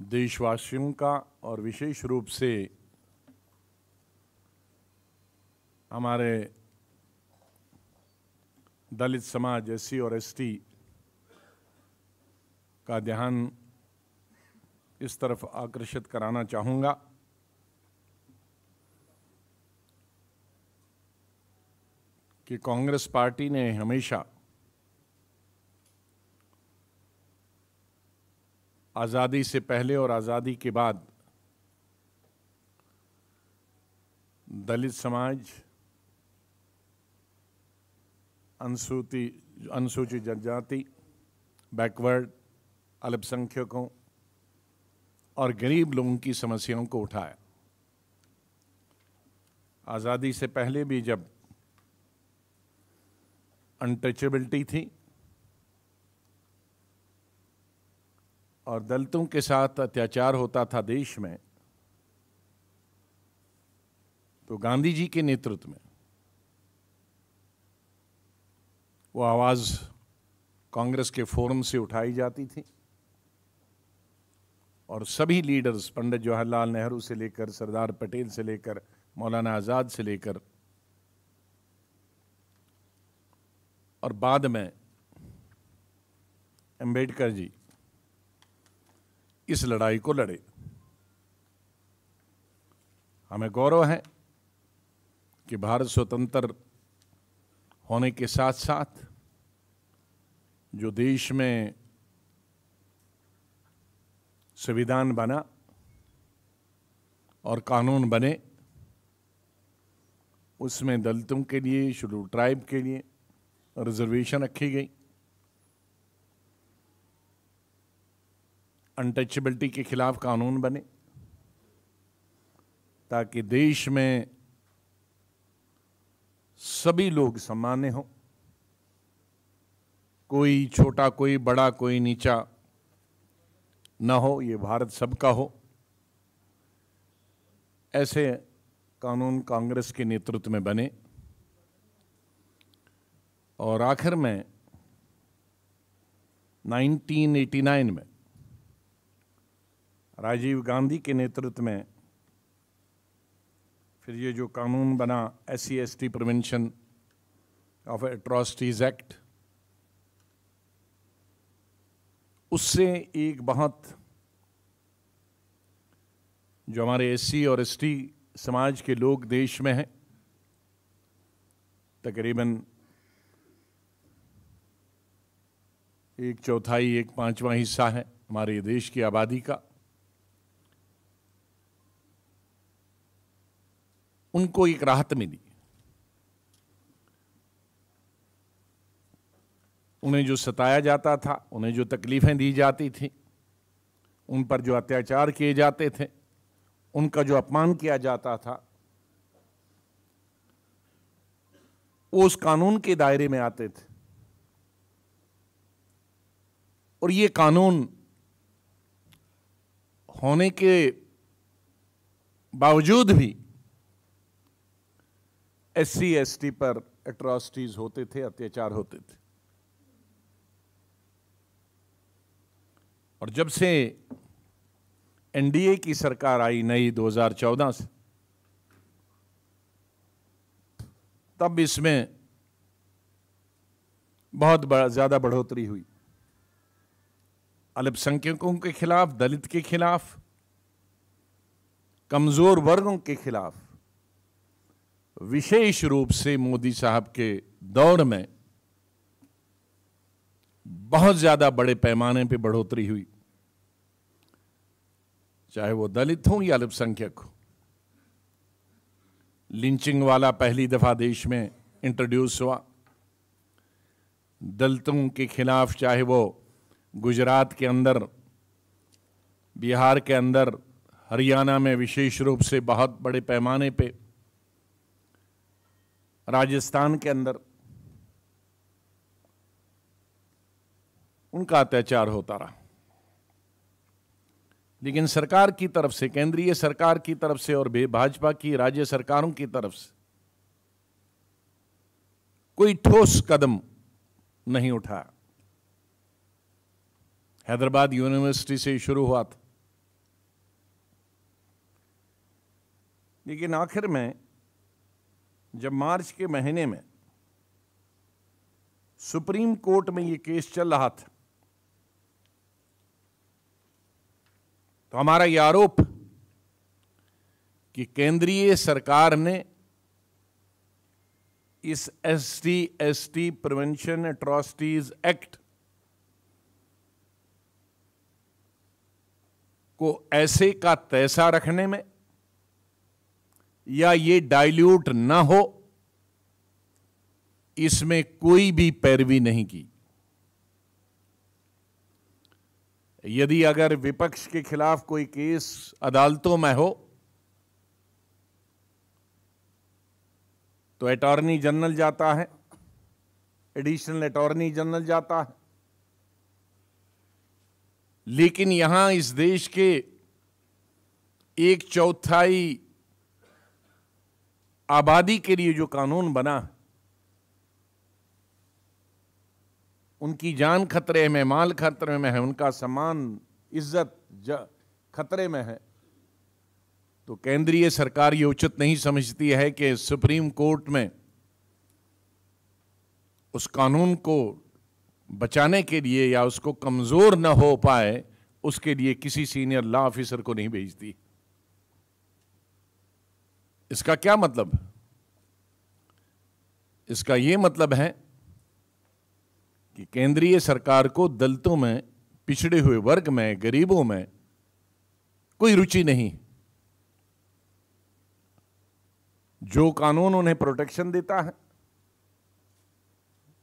देशवासियों का और विशेष रूप से हमारे दलित समाज एस और एस का ध्यान इस तरफ आकर्षित कराना चाहूँगा कि कांग्रेस पार्टी ने हमेशा आज़ादी से पहले और आज़ादी के बाद दलित समाज अनुसूति अनुसूचित जनजाति बैकवर्ड अल्पसंख्यकों और गरीब लोगों की समस्याओं को उठाया आज़ादी से पहले भी जब अनटचेबिलिटी थी और दलितों के साथ अत्याचार होता था देश में तो गांधी जी के नेतृत्व में वो आवाज़ कांग्रेस के फोरम से उठाई जाती थी और सभी लीडर्स पंडित जवाहरलाल नेहरू से लेकर सरदार पटेल से लेकर मौलाना आज़ाद से लेकर और बाद में अम्बेडकर जी इस लड़ाई को लड़े हमें गौरव है कि भारत स्वतंत्र होने के साथ साथ जो देश में संविधान बना और कानून बने उसमें दलितों के लिए शेड्यूल ट्राइब के लिए रिजर्वेशन रखी गई अनटचबिलिटी के खिलाफ कानून बने ताकि देश में सभी लोग सम्मान्य हों कोई छोटा कोई बड़ा कोई नीचा न हो ये भारत सबका हो ऐसे कानून कांग्रेस के नेतृत्व में बने और आखिर में 1989 में राजीव गांधी के नेतृत्व में फिर ये जो कानून बना S C S T prevention of atrocities act उससे एक बहुत जो हमारे एस सी और एस टी समाज के लोग देश में हैं तकरीबन एक चौथाई एक पांचवा हिस्सा है हमारे देश की आबादी का उनको एक राहत मिली उन्हें जो सताया जाता था उन्हें जो तकलीफ़ें दी जाती थी उन पर जो अत्याचार किए जाते थे उनका जो अपमान किया जाता था वो उस कानून के दायरे में आते थे और ये कानून होने के बावजूद भी एस टी पर एट्रॉसिटीज होते थे अत्याचार होते थे और जब से एनडीए की सरकार आई नई 2014 से तब इसमें बहुत बड़ा ज़्यादा बढ़ोतरी हुई अल्पसंख्यकों के खिलाफ दलित के खिलाफ कमज़ोर वर्गों के खिलाफ विशेष रूप से मोदी साहब के दौर में बहुत ज़्यादा बड़े पैमाने पे बढ़ोतरी हुई चाहे वो दलित हों या अल्पसंख्यक हो लिंचिंग वाला पहली दफ़ा देश में इंट्रोड्यूस हुआ दलितों के खिलाफ चाहे वो गुजरात के अंदर बिहार के अंदर हरियाणा में विशेष रूप से बहुत बड़े पैमाने पे राजस्थान के अंदर उनका अत्याचार होता रहा लेकिन सरकार की तरफ से केंद्रीय सरकार की तरफ से और भाजपा की राज्य सरकारों की तरफ से कोई ठोस कदम नहीं उठा हैदराबाद यूनिवर्सिटी से शुरू हुआ था लेकिन आखिर में जब मार्च के महीने में सुप्रीम कोर्ट में ये केस चल रहा था तो हमारा ये आरोप कि केंद्रीय सरकार ने इस S T S T prevention atrocities act को ऐसे का तैसा रखने में या ये डाइल्यूट ना हो इसमें कोई भी पैरवी नहीं की यदि अगर विपक्ष के खिलाफ कोई केस अदालतों में हो तो अटॉर्नी जनरल जाता है एडिशनल अटॉर्नी जनरल जाता है लेकिन यहां इस देश के एक चौथाई आबादी के लिए जो कानून बना उनकी जान खतरे में माल खतरे में है उनका सम्मान इज्जत खतरे में है तो केंद्रीय सरकार ये उचित नहीं समझती है कि सुप्रीम कोर्ट में उस कानून को बचाने के लिए या उसको कमज़ोर न हो पाए उसके लिए किसी सीनियर लॉ ऑफिसर को नहीं भेजती इसका क्या मतलब इसका यह मतलब है कि केंद्रीय सरकार को दलितों में पिछड़े हुए वर्ग में गरीबों में कोई रुचि नहीं जो कानून उन्हें प्रोटेक्शन देता है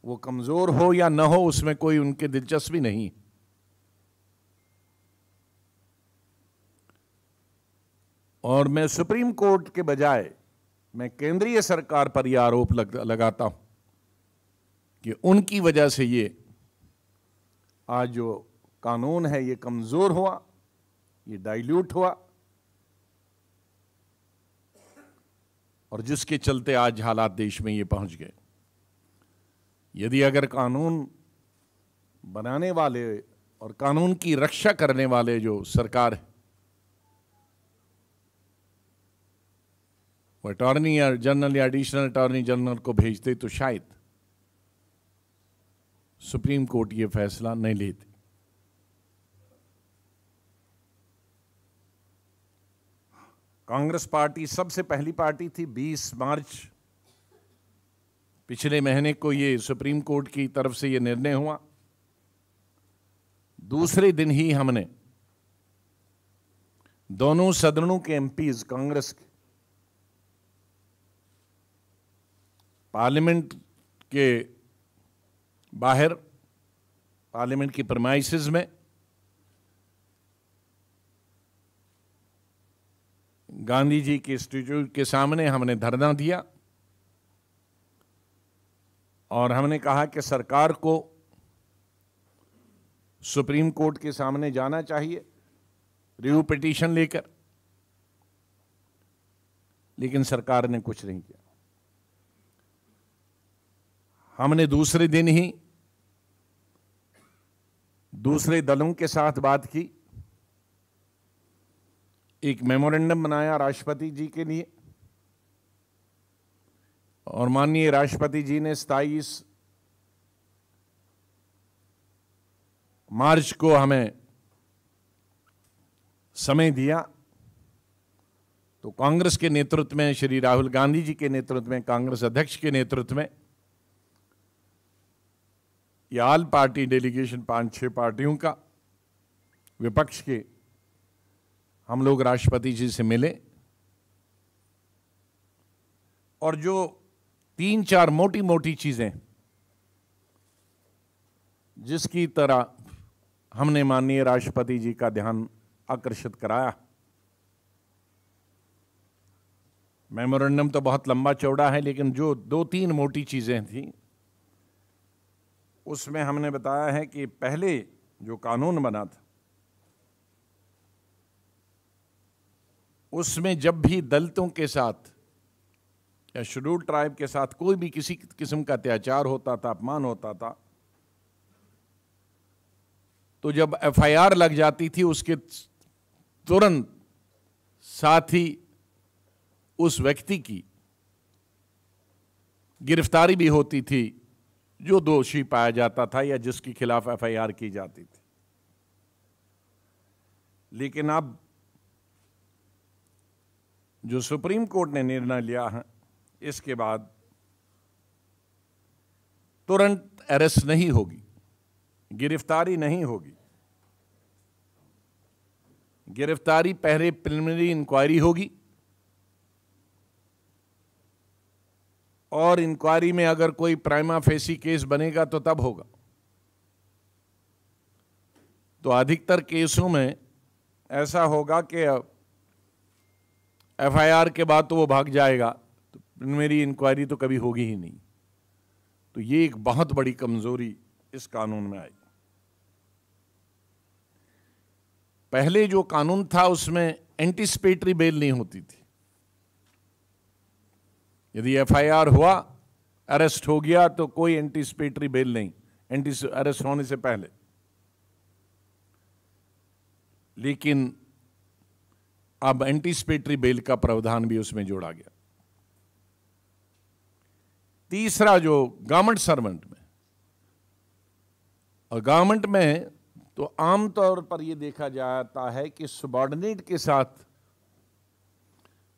वो कमज़ोर हो या न हो उसमें कोई उनके दिलचस्पी नहीं है और मैं सुप्रीम कोर्ट के बजाय मैं केंद्रीय सरकार पर यह आरोप लग, लगाता हूं कि उनकी वजह से ये आज जो कानून है ये कमज़ोर हुआ ये डाइल्यूट हुआ और जिसके चलते आज हालात देश में ये पहुंच गए यदि अगर कानून बनाने वाले और कानून की रक्षा करने वाले जो सरकार है वो अटॉर्नी जनरल या एडिशनल अटॉर्नी जनरल को भेजते तो शायद सुप्रीम कोर्ट ये फैसला नहीं लेती कांग्रेस पार्टी सबसे पहली पार्टी थी 20 मार्च पिछले महीने को ये सुप्रीम कोर्ट की तरफ से ये निर्णय हुआ दूसरे दिन ही हमने दोनों सदनों के एमपीज कांग्रेस के पार्लियामेंट के बाहर पार्लियामेंट की प्रमाइसिस में गांधी जी के इंस्टीट्यूट के सामने हमने धरना दिया और हमने कहा कि सरकार को सुप्रीम कोर्ट के सामने जाना चाहिए रिव्यू पिटीशन लेकर लेकिन सरकार ने कुछ नहीं किया हमने दूसरे दिन ही दूसरे दलों के साथ बात की एक मेमोरेंडम बनाया राष्ट्रपति जी के लिए और माननीय राष्ट्रपति जी ने सताईस मार्च को हमें समय दिया तो कांग्रेस के नेतृत्व में श्री राहुल गांधी जी के नेतृत्व में कांग्रेस अध्यक्ष के नेतृत्व में ये आल पार्टी डेलीगेशन पांच छह पार्टियों का विपक्ष के हम लोग राष्ट्रपति जी से मिले और जो तीन चार मोटी मोटी चीज़ें जिसकी तरह हमने माननीय राष्ट्रपति जी का ध्यान आकर्षित कराया मेमोरेंडम तो बहुत लंबा चौड़ा है लेकिन जो दो तीन मोटी चीज़ें थी उसमें हमने बताया है कि पहले जो कानून बना था उसमें जब भी दलितों के साथ या शेड्यूल ट्राइब के साथ कोई भी किसी किस्म का अत्याचार होता था अपमान होता था तो जब एफआईआर लग जाती थी उसके तुरंत साथ ही उस व्यक्ति की गिरफ्तारी भी होती थी जो दोषी पाया जाता था या जिसके खिलाफ एफआईआर की जाती थी लेकिन अब जो सुप्रीम कोर्ट ने निर्णय लिया है इसके बाद तुरंत अरेस्ट नहीं होगी गिरफ्तारी नहीं होगी गिरफ्तारी पहले प्रिलिमिनरी इंक्वायरी होगी और इंक्वायरी में अगर कोई प्राइमा फेसी केस बनेगा तो तब होगा तो अधिकतर केसों में ऐसा होगा कि एफआईआर के बाद तो वो भाग जाएगा तो मेरी इंक्वायरी तो कभी होगी ही नहीं तो ये एक बहुत बड़ी कमज़ोरी इस कानून में आई पहले जो कानून था उसमें एंटीसिपेटरी बेल नहीं होती थी यदि एफआईआर हुआ अरेस्ट हो गया तो कोई एंटीसिपेटरी बेल नहीं एंटी अरेस्ट होने से पहले लेकिन अब एंटीसिपेटरी बेल का प्रावधान भी उसमें जोड़ा गया तीसरा जो गवर्नमेंट सर्वेंट में और गवर्नमेंट में तो आमतौर पर यह देखा जाता है कि सबॉर्डिनेट के साथ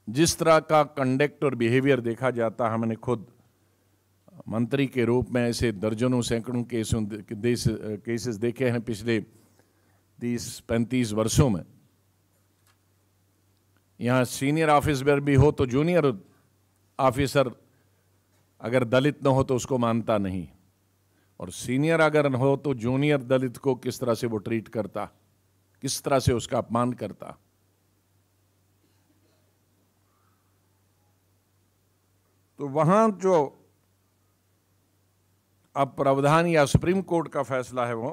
जिस तरह का कंडक्ट और बिहेवियर देखा जाता है मैंने खुद मंत्री के रूप में ऐसे दर्जनों सैकड़ों केसों देश केसेस देखे हैं पिछले तीस पैंतीस वर्षों में यहाँ सीनियर ऑफिसर भी हो तो जूनियर ऑफिसर अगर दलित न हो तो उसको मानता नहीं और सीनियर अगर हो तो जूनियर दलित को किस तरह से वो ट्रीट करता किस तरह से उसका अपमान करता तो वहाँ जो अब प्रावधान या सुप्रीम कोर्ट का फैसला है वो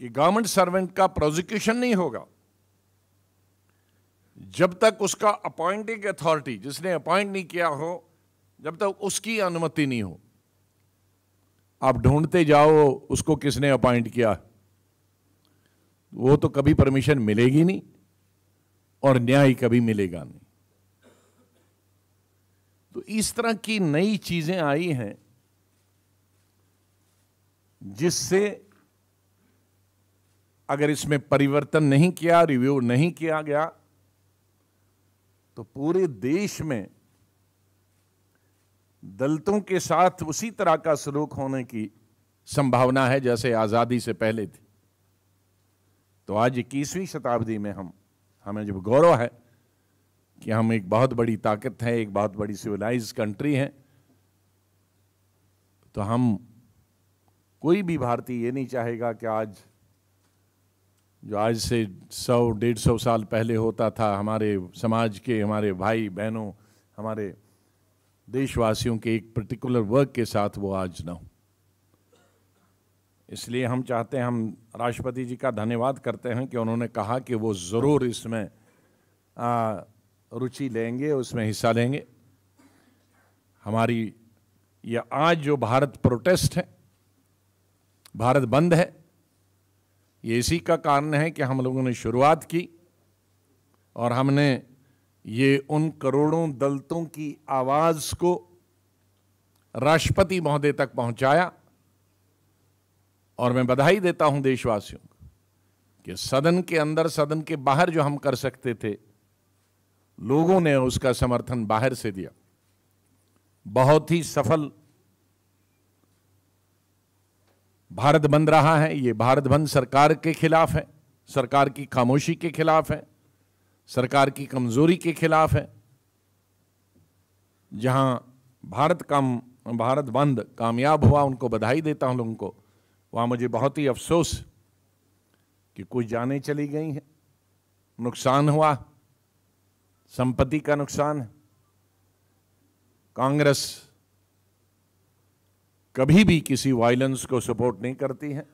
कि गवर्नमेंट सर्वेंट का प्रोजिक्यूशन नहीं होगा जब तक उसका अपॉइंटिंग अथॉरिटी जिसने अपॉइंट नहीं किया हो जब तक उसकी अनुमति नहीं हो आप ढूंढते जाओ उसको किसने अपॉइंट किया वो तो कभी परमिशन मिलेगी नहीं और न्याय कभी मिलेगा नहीं तो इस तरह की नई चीजें आई हैं जिससे अगर इसमें परिवर्तन नहीं किया रिव्यू नहीं किया गया तो पूरे देश में दलितों के साथ उसी तरह का सलूक होने की संभावना है जैसे आज़ादी से पहले थी तो आज इक्कीसवीं शताब्दी में हम हमें हाँ, जो गौरव है कि हम एक बहुत बड़ी ताकत हैं एक बहुत बड़ी सिविलाइज कंट्री हैं तो हम कोई भी भारतीय ये नहीं चाहेगा कि आज जो आज से सौ डेढ़ सौ साल पहले होता था हमारे समाज के हमारे भाई बहनों हमारे देशवासियों के एक पर्टिकुलर वर्ग के साथ वो आज ना हो इसलिए हम चाहते हैं हम राष्ट्रपति जी का धन्यवाद करते हैं कि उन्होंने कहा कि वो ज़रूर इसमें रुचि लेंगे उसमें हिस्सा लेंगे हमारी ये आज जो भारत प्रोटेस्ट है भारत बंद है ये इसी का कारण है कि हम लोगों ने शुरुआत की और हमने ये उन करोड़ों दलतों की आवाज़ को राष्ट्रपति महोदय तक पहुंचाया और मैं बधाई देता हूं देशवासियों को कि सदन के अंदर सदन के बाहर जो हम कर सकते थे लोगों ने उसका समर्थन बाहर से दिया बहुत ही सफल भारत बंद रहा है ये भारत बंद सरकार के खिलाफ है सरकार की खामोशी के खिलाफ है सरकार की कमजोरी के खिलाफ है जहां भारत काम भारत बंद कामयाब हुआ उनको बधाई देता हूं लोगों को वहाँ मुझे बहुत ही अफसोस कि कुछ जाने चली गई हैं नुकसान हुआ संपत्ति का नुकसान कांग्रेस कभी भी किसी वायलेंस को सपोर्ट नहीं करती है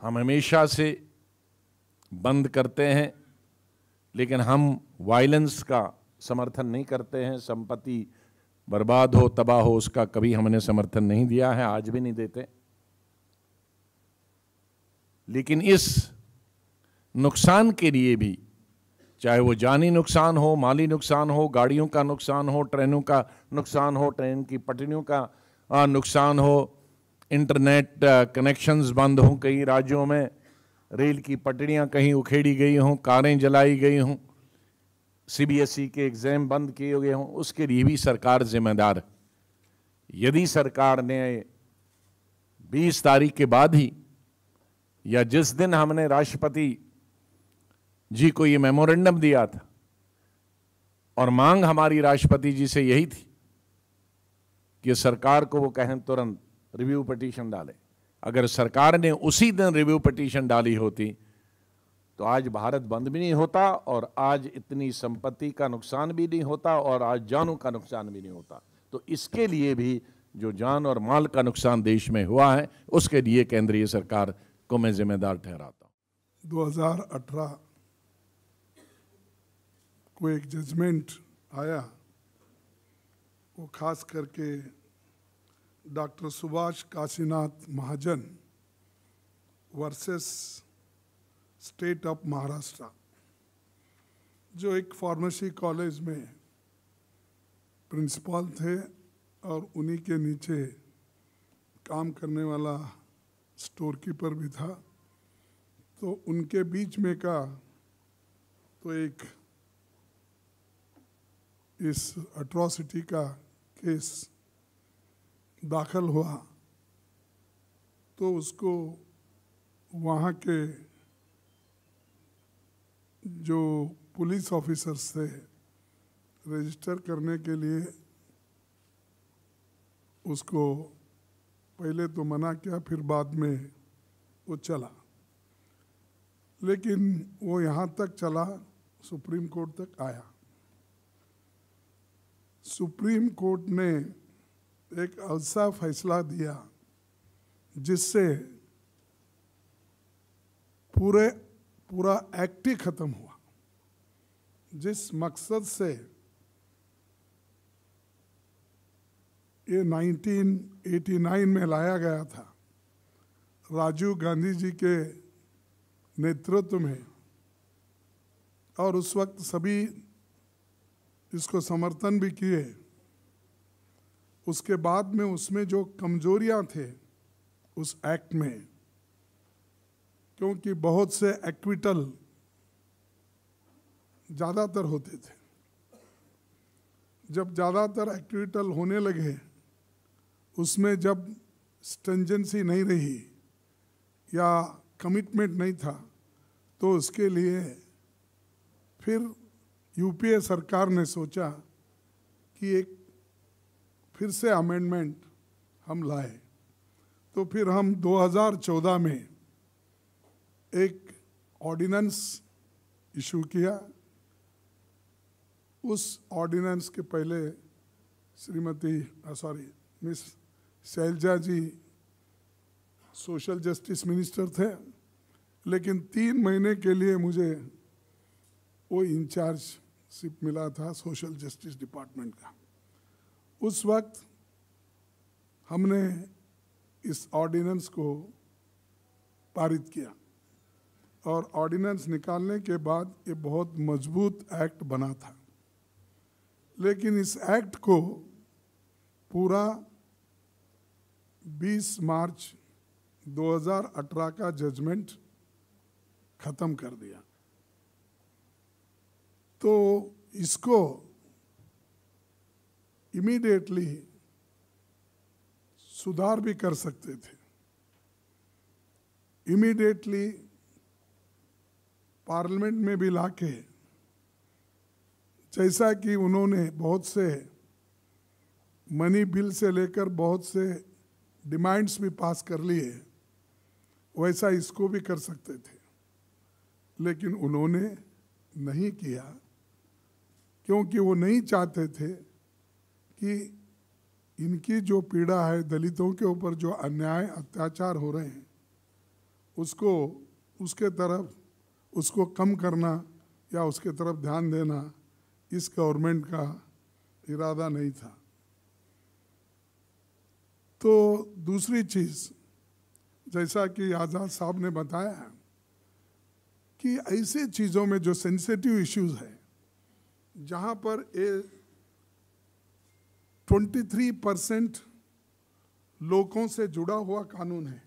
हम हमेशा से बंद करते हैं लेकिन हम वायलेंस का समर्थन नहीं करते हैं संपत्ति बर्बाद हो तबाह हो उसका कभी हमने समर्थन नहीं दिया है आज भी नहीं देते लेकिन इस नुकसान के लिए भी चाहे वो जानी नुकसान हो माली नुकसान हो गाड़ियों का नुकसान हो ट्रेनों का नुकसान हो ट्रेन की पटरियों का नुकसान हो इंटरनेट कनेक्शंस बंद हों कई राज्यों में रेल की पटरियां कहीं उखेड़ी गई हों कारें जलाई गई हों सीबीएसई e के एग्ज़ाम बंद किए गए हों उसके लिए भी सरकार जिम्मेदार यदि सरकार ने 20 तारीख के बाद ही या जिस दिन हमने राष्ट्रपति जी को ये मेमोरेंडम दिया था और मांग हमारी राष्ट्रपति जी से यही थी कि सरकार को वो कहें तुरंत रिव्यू पटिशन डाले अगर सरकार ने उसी दिन रिव्यू पटिशन डाली होती तो आज भारत बंद भी नहीं होता और आज इतनी संपत्ति का नुकसान भी नहीं होता और आज जानों का नुकसान भी नहीं होता तो इसके लिए भी जो जान और माल का नुकसान देश में हुआ है उसके लिए केंद्रीय सरकार को मैं जिम्मेदार ठहराता हूँ दो को एक जजमेंट आया वो खास करके doctor Subhash Kashinath Mahajan versus state of Maharashtra जो एक फार्मेसी कॉलेज में प्रिंसिपल थे और उन्हीं के नीचे काम करने वाला स्टोर कीपर भी था तो उनके बीच में का तो एक इस अट्रॉसिटी का केस दाखिल हुआ तो उसको वहाँ के जो पुलिस ऑफिसर्स थे रजिस्टर करने के लिए उसको पहले तो मना किया फिर बाद में वो चला लेकिन वो यहाँ तक चला सुप्रीम कोर्ट तक आया सुप्रीम कोर्ट ने एक ऐसा फैसला दिया जिससे पूरे पूरा एक्ट ही खत्म हुआ जिस मकसद से ये 1989 में लाया गया था राजीव गांधी जी के नेतृत्व में और उस वक्त सभी इसको समर्थन भी किए उसके बाद में उसमें जो कमजोरियां थे उस एक्ट में क्योंकि बहुत से एक्विटल ज़्यादातर होते थे जब ज़्यादातर एक्विटल होने लगे उसमें जब स्टेंजेंसी नहीं रही या कमिटमेंट नहीं था तो उसके लिए फिर यूपीए सरकार ने सोचा कि एक फिर से अमेंडमेंट हम लाए तो फिर हम 2014 में एक ऑर्डिनेंस इशू किया उस ऑर्डिनेंस के पहले Shrimati sorry miss Shailaja ji social justice minister थे लेकिन तीन महीने के लिए मुझे वो इंचार्जशिप मिला था सोशल जस्टिस डिपार्टमेंट का उस वक्त हमने इस ऑर्डिनेंस को पारित किया और ऑर्डिनेंस निकालने के बाद ये बहुत मजबूत एक्ट बना था लेकिन इस एक्ट को पूरा 20 मार्च 2018 का जजमेंट ख़त्म कर दिया तो इसको इमीडिएटली सुधार भी कर सकते थे इमीडिएटली पार्लियामेंट में भी लाके जैसा कि उन्होंने बहुत से मनी बिल से लेकर बहुत से डिमांड्स भी पास कर लिए वैसा इसको भी कर सकते थे लेकिन उन्होंने नहीं किया क्योंकि वो नहीं चाहते थे कि इनकी जो पीड़ा है दलितों के ऊपर जो अन्याय अत्याचार हो रहे हैं उसको उसके तरफ उसको कम करना या उसके तरफ ध्यान देना इस गवर्नमेंट का इरादा नहीं था तो दूसरी चीज़ जैसा कि आज़ाद साहब ने बताया कि ऐसे चीज़ों में जो सेंसिटिव इश्यूज है जहाँ पर ए 23 परसेंट लोगों से जुड़ा हुआ कानून है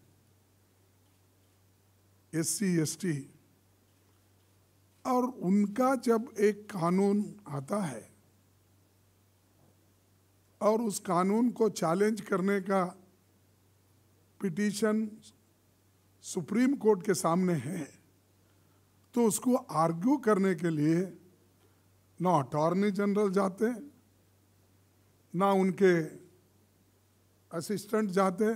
एस सी एस टी और उनका जब एक कानून आता है और उस कानून को चैलेंज करने का पिटीशन सुप्रीम कोर्ट के सामने है तो उसको आर्ग्यू करने के लिए ना अटॉर्नी जनरल जाते ना उनके असिस्टेंट जाते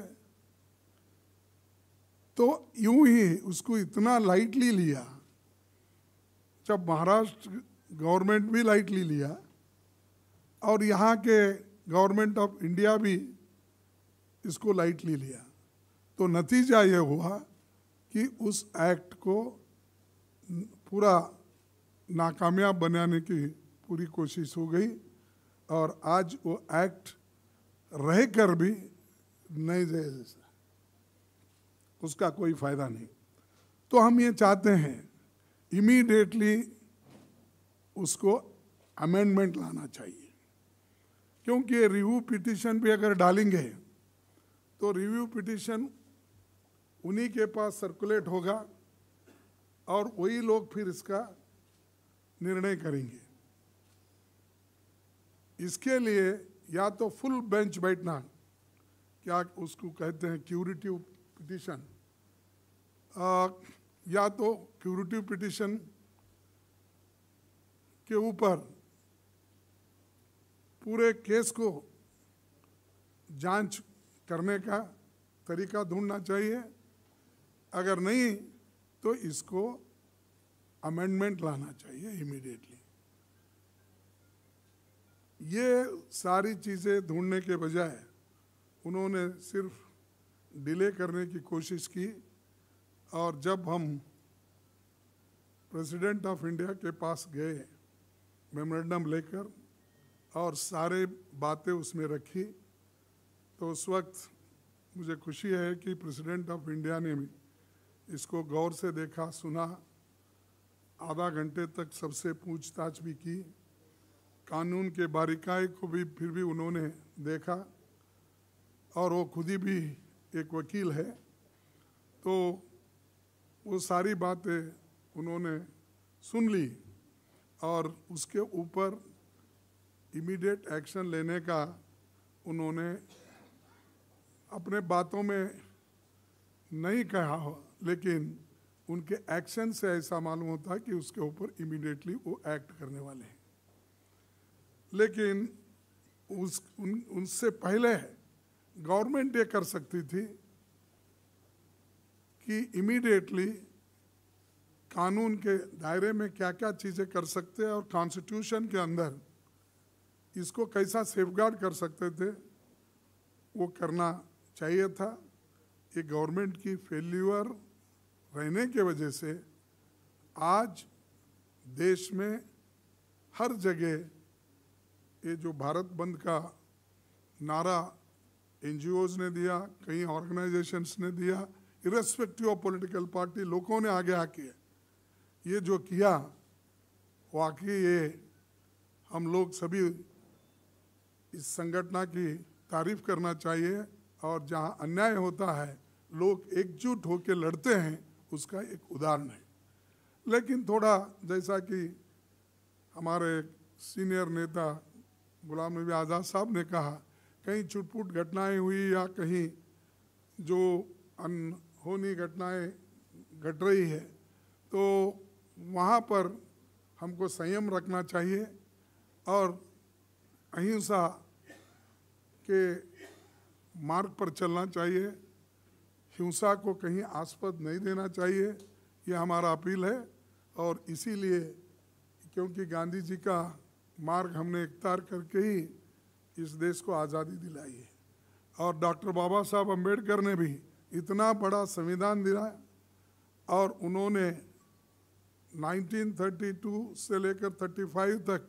तो यूं ही उसको इतना लाइटली लिया जब महाराष्ट्र गवर्नमेंट भी लाइटली लिया और यहाँ के गवर्नमेंट ऑफ इंडिया भी इसको लाइटली लिया तो नतीजा ये हुआ कि उस एक्ट को पूरा नाकामयाब बनाने की पूरी कोशिश हो गई और आज वो एक्ट रह कर भी नहीं जैसा उसका कोई फायदा नहीं तो हम ये चाहते हैं इमीडिएटली उसको अमेंडमेंट लाना चाहिए क्योंकि रिव्यू पिटिशन भी अगर डालेंगे तो रिव्यू पिटिशन उन्हीं के पास सर्कुलेट होगा और वही लोग फिर इसका निर्णय करेंगे इसके लिए या तो फुल बेंच बैठना क्या उसको कहते हैं क्यूरिटिव पिटिशन या तो क्यूरेटिव पिटिशन के ऊपर पूरे केस को जांच करने का तरीका ढूंढना चाहिए अगर नहीं तो इसको अमेंडमेंट लाना चाहिए इमीडिएटली ये सारी चीज़ें ढूंढने के बजाय उन्होंने सिर्फ डिले करने की कोशिश की और जब हम प्रेसिडेंट ऑफ इंडिया के पास गए मेमोरेंडम लेकर और सारे बातें उसमें रखी तो उस वक्त मुझे खुशी है कि प्रेसिडेंट ऑफ इंडिया ने भी इसको गौर से देखा सुना आधा घंटे तक सबसे पूछताछ भी की कानून के बारीकाई को भी फिर भी उन्होंने देखा और वो खुद ही भी एक वकील है तो वो सारी बातें उन्होंने सुन ली और उसके ऊपर इमीडिएट एक्शन लेने का उन्होंने अपने बातों में नहीं कहा हो लेकिन उनके एक्शन से ऐसा मालूम होता है कि उसके ऊपर इमीडिएटली वो एक्ट करने वाले हैं लेकिन उस उन उनसे पहले गवर्नमेंट ये कर सकती थी कि इमीडिएटली कानून के दायरे में क्या क्या चीज़ें कर सकते हैं और कॉन्स्टिट्यूशन के अंदर इसको कैसा सेफगार्ड कर सकते थे वो करना चाहिए था ये गवर्नमेंट की फेल्यूर रहने के वजह से आज देश में हर जगह ये जो भारत बंद का नारा एनजीओज ने दिया कई ऑर्गेनाइजेशंस ने दिया इरेस्पेक्टिव ऑफ पॉलिटिकल पार्टी लोगों ने आगे आके ये जो किया वाकई ये हम लोग सभी इस संगठना की तारीफ करना चाहिए और जहाँ अन्याय होता है लोग एकजुट होकर लड़ते हैं उसका एक उदाहरण है लेकिन थोड़ा जैसा कि हमारे सीनियर नेता गुलाम नबी आज़ाद साहब ने कहा कहीं छुटपुट घटनाएं हुई या कहीं जो अन होनी घटनाएं घट रही है तो वहाँ पर हमको संयम रखना चाहिए और अहिंसा के मार्ग पर चलना चाहिए हिंसा को कहीं आस्पद नहीं देना चाहिए यह हमारा अपील है और इसीलिए क्योंकि गांधी जी का मार्ग हमने इख्तार करके ही इस देश को आज़ादी दिलाई है और डॉक्टर बाबा साहब अम्बेडकर ने भी इतना बड़ा संविधान दिया और उन्होंने 1932 से लेकर 35 तक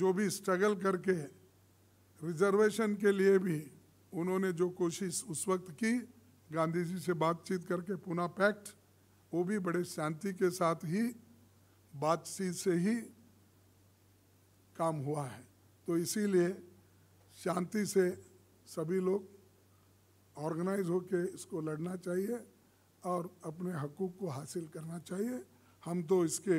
जो भी स्ट्रगल करके रिजर्वेशन के लिए भी उन्होंने जो कोशिश उस वक्त की गांधी जी से बातचीत करके पुनः पैक्ट वो भी बड़े शांति के साथ ही बातचीत से ही काम हुआ है तो इसीलिए शांति से सभी लोग ऑर्गेनाइज होकर इसको लड़ना चाहिए और अपने हकूक़ को हासिल करना चाहिए हम तो इसके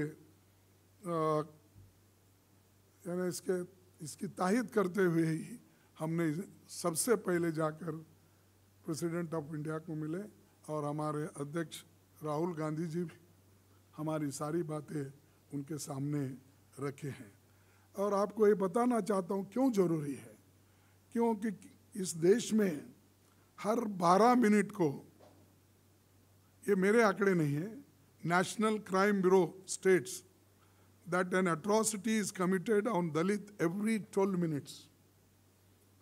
यानी इसके इसकी ताहिद करते हुए ही हमने सबसे पहले जाकर प्रेसिडेंट ऑफ इंडिया को मिले और हमारे अध्यक्ष राहुल गांधी जी भी हमारी सारी बातें उनके सामने रखे हैं और आपको ये बताना चाहता हूँ क्यों ज़रूरी है क्योंकि इस देश में हर 12 मिनट को ये मेरे आंकड़े नहीं है national crime bureau states that an atrocity is committed on Dalit every 12 minutes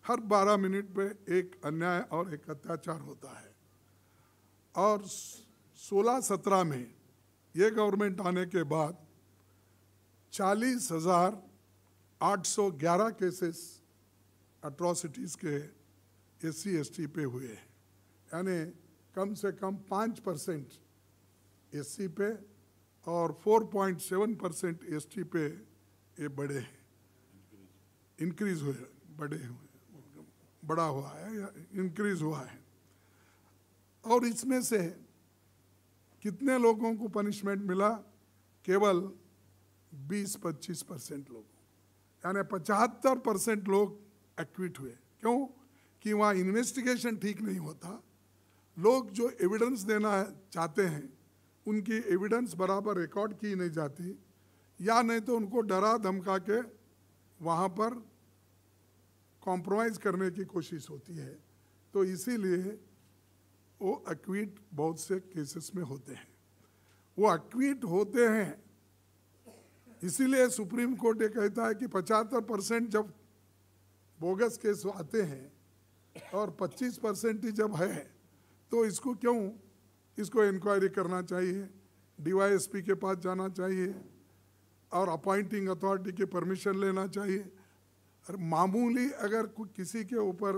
हर 12 मिनट पे एक अन्याय और एक अत्याचार होता है और 16-17 में ये गवर्नमेंट आने के बाद चालीस हज़ार आठ सौ ग्यारह केसेस अट्रॉसिटीज़ के एस सी पे हुए हैं यानी कम से कम पाँच परसेंट एस पे और 4.7 परसेंट एस पे ये बढ़े हैं इंक्रीज हुए बढ़े हुए बड़ा हुआ है या इंक्रीज हुआ है और इसमें से कितने लोगों को पनिशमेंट मिला केवल 20-25 परसेंट लोगों यानी पचहत्तर परसेंट लोग एक्विट हुए क्यों कि वहाँ इन्वेस्टिगेशन ठीक नहीं होता लोग जो एविडेंस देना चाहते हैं उनकी एविडेंस बराबर रिकॉर्ड की नहीं जाती या नहीं तो उनको डरा धमका के वहाँ पर कॉम्प्रोमाइज़ करने की कोशिश होती है तो इसीलिए वो अक्विट बहुत से केसेस में होते हैं वो अक्विट होते हैं इसीलिए सुप्रीम कोर्ट ये कहता है कि पचहत्तर परसेंट जब बोगस केस आते हैं और 25 परसेंट ही जब है तो इसको क्यों इसको इंक्वायरी करना चाहिए डीवाईएसपी के पास जाना चाहिए और अपॉइंटिंग अथॉरिटी के परमिशन लेना चाहिए और मामूली अगर किसी के ऊपर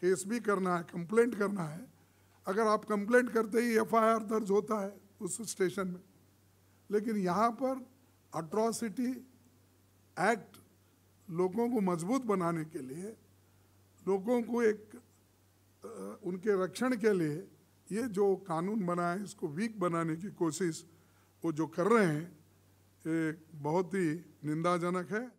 केस भी करना है कंप्लेंट करना है अगर आप कंप्लेंट करते ही एफआईआर दर्ज होता है उस स्टेशन में लेकिन यहाँ पर अट्रॉसिटी एक्ट लोगों को मजबूत बनाने के लिए लोगों को एक उनके रक्षण के लिए ये जो कानून बना है इसको वीक बनाने की कोशिश वो जो कर रहे हैं ये बहुत ही निंदाजनक है